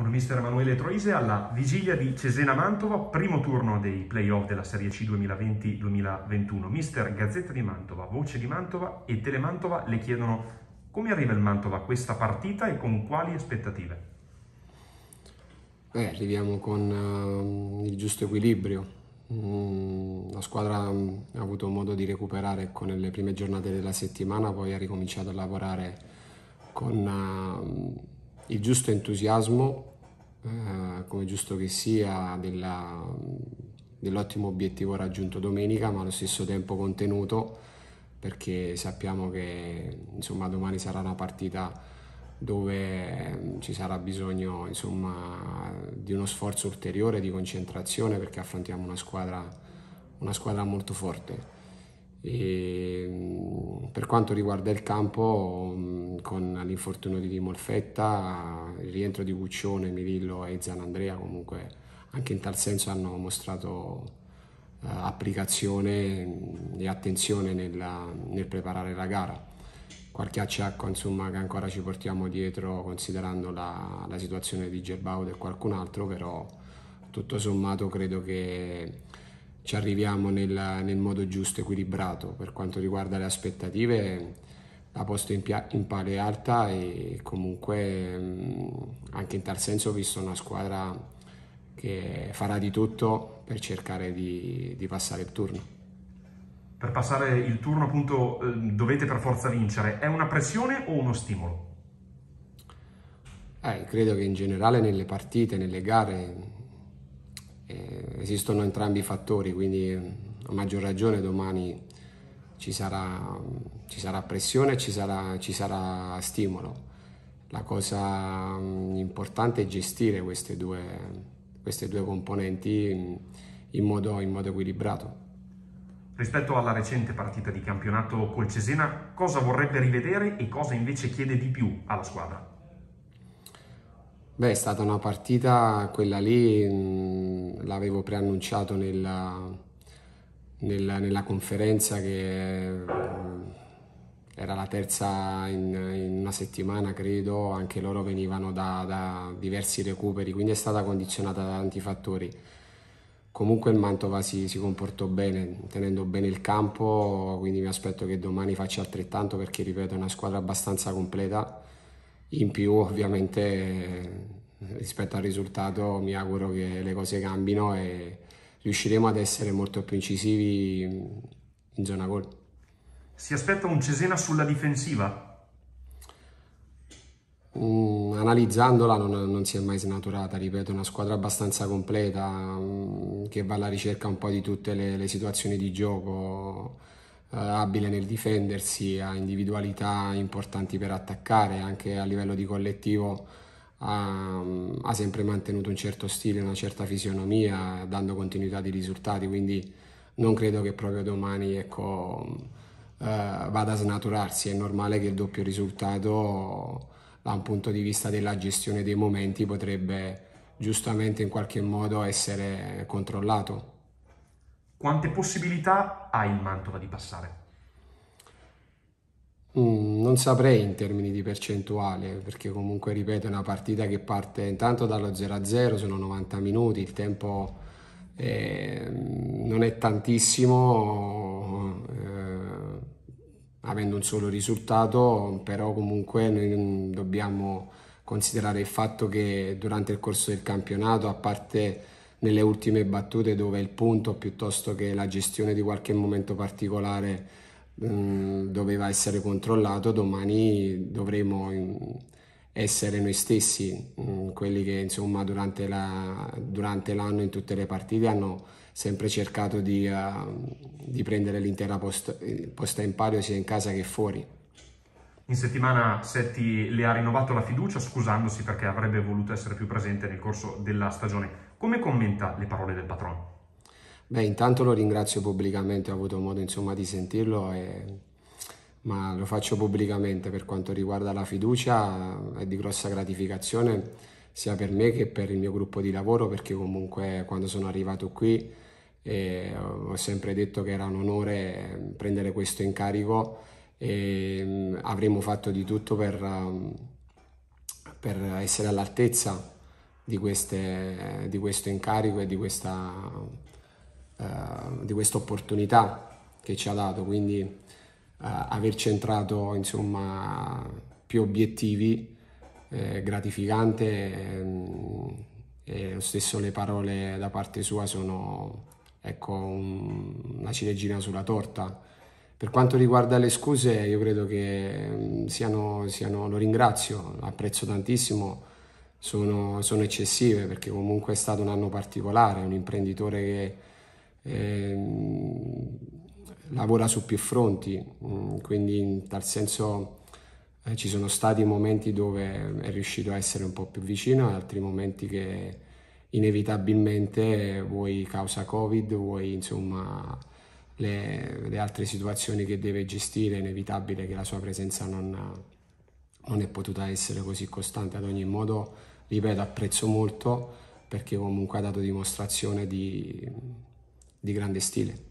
con mister Emanuele Troise alla vigilia di Cesena-Mantova, primo turno dei playoff della Serie C 2020-2021. Mister Gazzetta di Mantova, Voce di Mantova e Telemantova le chiedono come arriva il Mantova a questa partita e con quali aspettative? Beh, arriviamo con uh, il giusto equilibrio. Mm, la squadra um, ha avuto modo di recuperare con ecco, le prime giornate della settimana, poi ha ricominciato a lavorare con... Uh, il giusto entusiasmo, eh, come giusto che sia, della, dell'ottimo obiettivo raggiunto domenica, ma allo stesso tempo contenuto, perché sappiamo che insomma, domani sarà una partita dove mm, ci sarà bisogno insomma, di uno sforzo ulteriore, di concentrazione, perché affrontiamo una squadra, una squadra molto forte. E, mm, per quanto riguarda il campo, mm, con l'infortunio di Molfetta, il rientro di Guccione, Mirillo e Zanandrea, comunque anche in tal senso hanno mostrato eh, applicazione mm, e attenzione nella, nel preparare la gara. Qualche acciacco insomma, che ancora ci portiamo dietro considerando la, la situazione di Gerbaud e qualcun altro, però tutto sommato credo che ci arriviamo nel, nel modo giusto, equilibrato. Per quanto riguarda le aspettative, la posto in, in pale è alta e comunque mm, anche in tal senso ho visto una squadra che farà di tutto per cercare di, di passare il turno per passare il turno appunto ehm, dovete per forza vincere, è una pressione o uno stimolo? Eh, credo che in generale nelle partite, nelle gare, eh, esistono entrambi i fattori, quindi mm, a maggior ragione domani ci sarà, mm, ci sarà pressione, ci ci sarà stimolo. La cosa mm, importante è gestire queste due, queste due componenti in, in, modo, in modo equilibrato. Rispetto alla recente partita di campionato col Cesena, cosa vorrebbe rivedere e cosa invece chiede di più alla squadra? Beh, è stata una partita, quella lì mm, l'avevo preannunciato nella, nella, nella, conferenza che mm, era la terza in, in, una settimana, credo, anche loro venivano da, da diversi recuperi, quindi è stata condizionata da tanti fattori. Comunque il Mantova si, si, comportò bene, tenendo bene il campo, quindi mi aspetto che domani faccia altrettanto perché, ripeto, è una squadra abbastanza completa in più ovviamente rispetto al risultato mi auguro che le cose cambino e riusciremo ad essere molto più incisivi in zona gol. Si aspetta un Cesena sulla difensiva? Mm, analizzandola non, non, si è mai snaturata, ripeto, una squadra abbastanza completa mm, che va alla ricerca un po' di tutte le, le situazioni di gioco eh, abile nel difendersi, ha individualità importanti per attaccare, anche a livello di collettivo ha, mm, ha, sempre mantenuto un certo stile, una certa fisionomia, dando continuità di risultati, quindi non credo che proprio domani ecco, mm, eh, vada a snaturarsi, è normale che il doppio risultato da un punto di vista della gestione dei momenti potrebbe giustamente in qualche modo essere controllato. Quante possibilità ha il Mantova di passare? Mm, non saprei in termini di percentuale, perché comunque, ripeto, è una partita che parte intanto dallo 0-0, sono 90 minuti, il tempo eh, non è tantissimo, eh, avendo un solo risultato, però comunque noi mm, dobbiamo considerare il fatto che durante il corso del campionato, a parte nelle ultime battute dove il punto piuttosto che la gestione di qualche momento particolare mm, doveva essere controllato, domani dovremo mm, essere noi stessi, mm, quelli che insomma durante, la, durante l'anno in tutte le partite hanno sempre cercato di, uh, di prendere l'intera post, eh, posta in pario sia in casa che fuori. In settimana Setti le ha rinnovato la fiducia scusandosi perché avrebbe voluto essere più presente nel corso della stagione. Come commenta le parole del patron? Beh, intanto lo ringrazio pubblicamente, ho avuto modo insomma, di sentirlo, e... ma lo faccio pubblicamente per quanto riguarda la fiducia, è di grossa gratificazione sia per me che per il mio gruppo di lavoro perché comunque quando sono arrivato qui eh, ho sempre detto che era un onore eh, prendere questo incarico e mm, avremmo fatto di tutto per, mm, per essere all'altezza di, queste, di questo incarico e di questa, uh, di questa opportunità che ci ha dato. Quindi uh, aver centrato insomma, più obiettivi eh, gratificante ehm, e lo stesso le parole da parte sua sono ecco, un, una ciliegina sulla torta. Per quanto riguarda le scuse, io credo che ehm, siano, siano lo ringrazio, apprezzo tantissimo sono, sono, eccessive perché comunque è stato un anno particolare, un imprenditore che eh, lavora su più fronti, mm, quindi in tal senso eh, ci sono stati momenti dove è riuscito a essere un po' più vicino e altri momenti che inevitabilmente vuoi causa Covid, vuoi insomma le, le altre situazioni che deve gestire, è inevitabile che la sua presenza non, non è potuta essere così costante. Ad ogni modo ripeto, apprezzo molto perché comunque ha dato dimostrazione di, di grande stile.